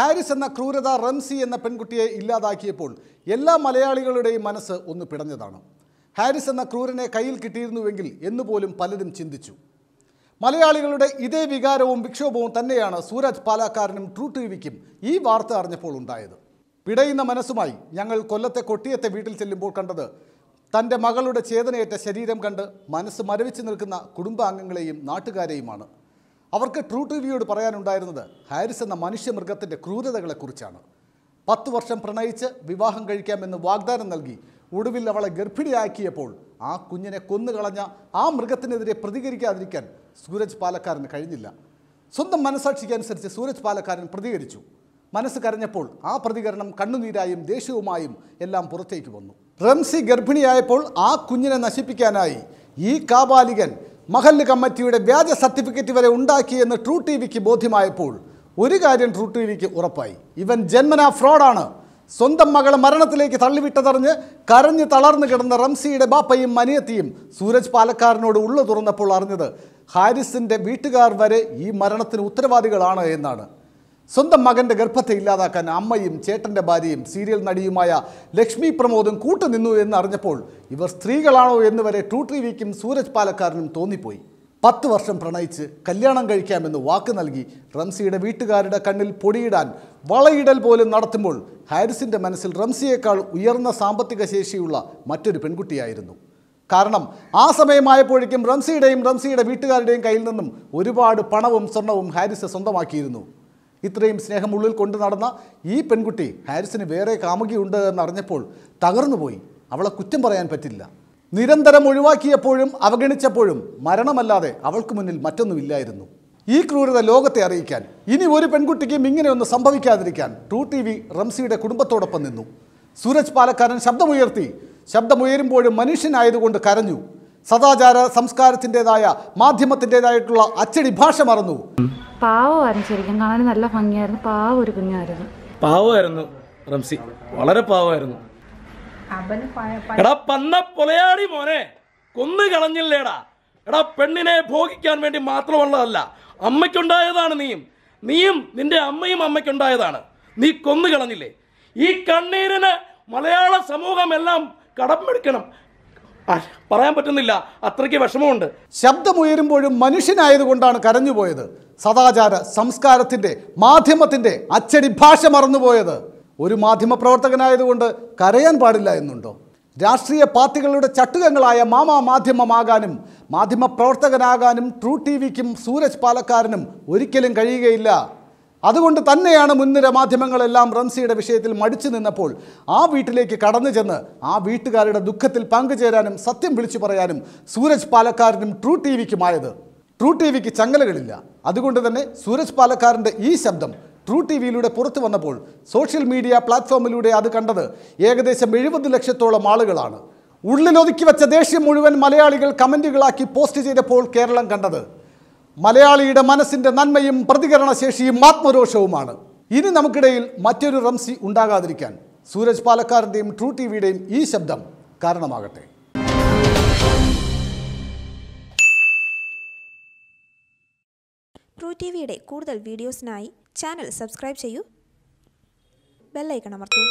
ഹാരിസ് എന്ന ക്രൂരത റംസി എന്ന പെൺകുട്ടിയെ ഇല്ലാതാക്കിയപ്പോൾ എല്ലാ മലയാളികളുടെയും മനസ്സ് ഒന്ന് പിടഞ്ഞതാണ് ഹാരിസ് എന്ന ക്രൂരനെ കയ്യിൽ കിട്ടിയിരുന്നുവെങ്കിൽ എന്നുപോലും പലരും ചിന്തിച്ചു മലയാളികളുടെ ഇതേ വികാരവും വിക്ഷോഭവും തന്നെയാണ് സൂരജ് പാലാക്കാരനും ട്രൂ ടി വിക്കും ഈ വാർത്ത അറിഞ്ഞപ്പോൾ ഉണ്ടായത് പിടയുന്ന മനസ്സുമായി ഞങ്ങൾ കൊല്ലത്തെ കൊട്ടിയത്തെ വീട്ടിൽ ചെല്ലുമ്പോൾ കണ്ടത് തൻ്റെ മകളുടെ ചേതനയേറ്റ ശരീരം കണ്ട് മനസ്സ് മരവിച്ചു നിൽക്കുന്ന കുടുംബാംഗങ്ങളെയും നാട്ടുകാരെയുമാണ് അവർക്ക് ട്രൂ ടി വിയോട് പറയാനുണ്ടായിരുന്നത് ഹാരിസ് എന്ന മനുഷ്യമൃഗത്തിൻ്റെ ക്രൂരതകളെക്കുറിച്ചാണ് പത്ത് വർഷം പ്രണയിച്ച് വിവാഹം കഴിക്കാമെന്ന് വാഗ്ദാനം നൽകി ഒടുവിൽ അവളെ ഗർഭിണിയാക്കിയപ്പോൾ ആ കുഞ്ഞിനെ കൊന്നുകളഞ്ഞ ആ മൃഗത്തിനെതിരെ പ്രതികരിക്കാതിരിക്കാൻ സൂരജ് പാലക്കാരന് കഴിഞ്ഞില്ല സ്വന്തം അനുസരിച്ച് സൂരജ് പാലക്കാരൻ പ്രതികരിച്ചു മനസ്സ് കരഞ്ഞപ്പോൾ ആ പ്രതികരണം കണ്ണുനീരായും ദേഷ്യവുമായും എല്ലാം പുറത്തേക്ക് വന്നു റംസി ഗർഭിണിയായപ്പോൾ ആ കുഞ്ഞിനെ നശിപ്പിക്കാനായി ഈ കാബാലികൻ മഹല്ല് കമ്മിറ്റിയുടെ വ്യാജ സർട്ടിഫിക്കറ്റ് വരെ ഉണ്ടാക്കിയെന്ന് ട്രൂ ടി വിക്ക് ബോധ്യമായപ്പോൾ ഒരു കാര്യം ട്രൂ ടി വിക്ക് ഉറപ്പായി ഇവൻ ജന്മനാ ഫ്രോഡാണ് സ്വന്തം മകൾ മരണത്തിലേക്ക് തള്ളിവിട്ടതറിഞ്ഞ് കരഞ്ഞ് തളർന്നു കിടന്ന റംസിയുടെ ബാപ്പയും മനിയത്തിയും സൂരജ് പാലക്കാരനോട് ഉള്ളു തുറന്നപ്പോൾ അറിഞ്ഞത് ഹാരിസിൻ്റെ വീട്ടുകാർ വരെ ഈ മരണത്തിന് ഉത്തരവാദികളാണ് എന്നാണ് സ്വന്തം മകൻ്റെ ഗർഭത്തെ ഇല്ലാതാക്കാൻ അമ്മയും ചേട്ടൻ്റെ ഭാര്യയും സീരിയൽ നടിയുമായ ലക്ഷ്മി പ്രമോദും കൂട്ടുനിന്നു എന്ന് അറിഞ്ഞപ്പോൾ ഇവർ സ്ത്രീകളാണോ എന്ന് വരെ ടൂ ടി വിക്കും സൂരജ് പാലക്കാരനും തോന്നിപ്പോയി പത്ത് വർഷം പ്രണയിച്ച് കല്യാണം കഴിക്കാമെന്ന് വാക്ക് നൽകി റംസിയുടെ വീട്ടുകാരുടെ കണ്ണിൽ പൊടിയിടാൻ വളയിടൽ പോലും നടത്തുമ്പോൾ ഹാരിസിൻ്റെ മനസ്സിൽ റംസിയേക്കാൾ ഉയർന്ന സാമ്പത്തിക ശേഷിയുള്ള മറ്റൊരു പെൺകുട്ടിയായിരുന്നു കാരണം ആ സമയമായപ്പോഴേക്കും റംസിയുടെയും റംസിയുടെ വീട്ടുകാരുടെയും കയ്യിൽ നിന്നും ഒരുപാട് പണവും സ്വർണവും ഹാരിസ് സ്വന്തമാക്കിയിരുന്നു ഇത്രയും സ്നേഹം ഉള്ളിൽ കൊണ്ട് നടന്ന ഈ പെൺകുട്ടി ഹാരിസിന് വേറെ കാമുകിയുണ്ട് എന്നറിഞ്ഞപ്പോൾ തകർന്നുപോയി അവളെ കുറ്റം പറയാൻ പറ്റില്ല നിരന്തരം ഒഴിവാക്കിയപ്പോഴും അവഗണിച്ചപ്പോഴും മരണമല്ലാതെ അവൾക്ക് മുന്നിൽ മറ്റൊന്നുമില്ലായിരുന്നു ഈ ക്രൂരത ലോകത്തെ അറിയിക്കാൻ ഇനി ഒരു പെൺകുട്ടിക്കും ഇങ്ങനെയൊന്ന് സംഭവിക്കാതിരിക്കാൻ ട്രൂ ടി വി റംസിയുടെ കുടുംബത്തോടൊപ്പം നിന്നു സൂരജ് പാലക്കാരൻ ശബ്ദമുയർത്തി ശബ്ദമുയരുമ്പോഴും മനുഷ്യനായതുകൊണ്ട് കരഞ്ഞു സദാചാര സംസ്കാരത്തിൻ്റെതായ മാധ്യമത്തിൻ്റെതായിട്ടുള്ള അച്ചടി ഭാഷ മറന്നു പാവമായിരുന്നു ശരിക്കും കാണാൻ നല്ല ഭംഗിയായിരുന്നു പാവ ഒരു കുഞ്ഞായിരുന്നു പാവമായിരുന്നു റംസി വളരെ പാവമായിരുന്നു എടാ പന്ന പൊലയാടി മോനെ കൊന്നു കളഞ്ഞില്ലേടാ എടാ പെണ്ണിനെ ഭോഗിക്കാൻ വേണ്ടി മാത്രമുള്ളതല്ല അമ്മയ്ക്കുണ്ടായതാണ് നീയും നീയും നിന്റെ അമ്മയും അമ്മയ്ക്കുണ്ടായതാണ് നീ കൊന്നു കളഞ്ഞില്ലേ ഈ കണ്ണീരിന് മലയാള സമൂഹമെല്ലാം കടമെടുക്കണം പറയാൻ പറ്റുന്നില്ല അത്രയ്ക്ക് വിഷമമുണ്ട് ശബ്ദമുയരുമ്പോഴും മനുഷ്യനായതുകൊണ്ടാണ് കരഞ്ഞുപോയത് സദാചാര സംസ്കാരത്തിന്റെ മാധ്യമത്തിന്റെ അച്ചടി ഭാഷ മറന്നുപോയത് ഒരു മാധ്യമപ്രവർത്തകനായതുകൊണ്ട് കരയാൻ പാടില്ല എന്നുണ്ടോ രാഷ്ട്രീയ പാർട്ടികളുടെ ചട്ടുകങ്ങളായ മാമാ മാധ്യമമാകാനും മാധ്യമപ്രവർത്തകനാകാനും ട്രൂ ടി വിക്കും സൂരജ് പാലക്കാരനും ഒരിക്കലും കഴിയുകയില്ല അതുകൊണ്ട് തന്നെയാണ് മുൻനിര മാധ്യമങ്ങളെല്ലാം റംസിയുടെ വിഷയത്തിൽ മടിച്ചു നിന്നപ്പോൾ ആ വീട്ടിലേക്ക് കടന്നു ചെന്ന് ആ വീട്ടുകാരുടെ ദുഃഖത്തിൽ പങ്കുചേരാനും സത്യം വിളിച്ചു പറയാനും സൂരജ് പാലക്കാരനും ട്രൂ ടി വിക്കുമായത് ട്രൂ ടി വിക്ക് ചങ്ങലകളില്ല അതുകൊണ്ട് തന്നെ സൂരജ് പാലക്കാരൻ്റെ ഈ ശബ്ദം ട്രൂ ടി വിയിലൂടെ പുറത്തു വന്നപ്പോൾ സോഷ്യൽ മീഡിയ പ്ലാറ്റ്ഫോമിലൂടെ അത് കണ്ടത് ഏകദേശം എഴുപത് ലക്ഷത്തോളം ആളുകളാണ് ഉള്ളിലൊതുക്കി വെച്ച ദേഷ്യം മുഴുവൻ മലയാളികൾ കമൻറ്റുകളാക്കി പോസ്റ്റ് ചെയ്തപ്പോൾ കേരളം കണ്ടത് മലയാളിയുടെ മനസ്സിൻ്റെ നന്മയും പ്രതികരണശേഷിയും ആത്മരോഷവുമാണ് ഇനി നമുക്കിടയിൽ മറ്റൊരു റംസി ഉണ്ടാകാതിരിക്കാൻ സൂരജ് പാലക്കാരൻ്റെയും ട്രൂ ടി വിയുടെയും ഈ ശബ്ദം കാരണമാകട്ടെ ട്രൂ ടി വിയുടെ കൂടുതൽ വീഡിയോസിനായി ചാനൽ സബ്സ്ക്രൈബ് ചെയ്യൂ ബെല്ലൈക്കൺ അമർത്തൂ